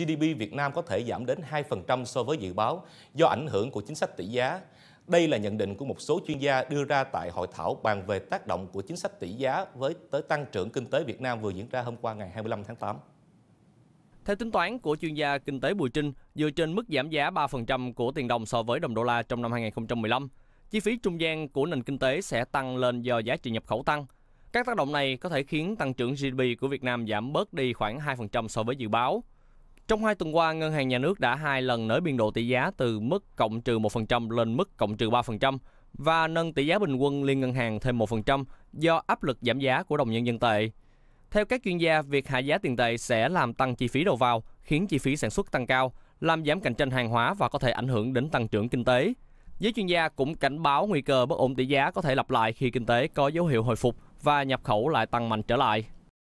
GDP Việt Nam có thể giảm đến 2% so với dự báo do ảnh hưởng của chính sách tỷ giá. Đây là nhận định của một số chuyên gia đưa ra tại hội thảo bàn về tác động của chính sách tỷ giá với tới tăng trưởng kinh tế Việt Nam vừa diễn ra hôm qua ngày 25 tháng 8. Theo tính toán của chuyên gia kinh tế Bùi Trinh, dựa trên mức giảm giá 3% của tiền đồng so với đồng đô la trong năm 2015, chi phí trung gian của nền kinh tế sẽ tăng lên do giá trị nhập khẩu tăng. Các tác động này có thể khiến tăng trưởng GDP của Việt Nam giảm bớt đi khoảng 2% so với dự báo. Trong hai tuần qua, Ngân hàng Nhà nước đã hai lần nới biên độ tỷ giá từ mức cộng trừ 1% lên mức cộng trừ 3% và nâng tỷ giá bình quân liên ngân hàng thêm 1% do áp lực giảm giá của đồng nhân dân tệ. Theo các chuyên gia, việc hạ giá tiền tệ sẽ làm tăng chi phí đầu vào, khiến chi phí sản xuất tăng cao, làm giảm cạnh tranh hàng hóa và có thể ảnh hưởng đến tăng trưởng kinh tế. Giới chuyên gia cũng cảnh báo nguy cơ bất ổn tỷ giá có thể lặp lại khi kinh tế có dấu hiệu hồi phục và nhập khẩu lại tăng mạnh trở lại.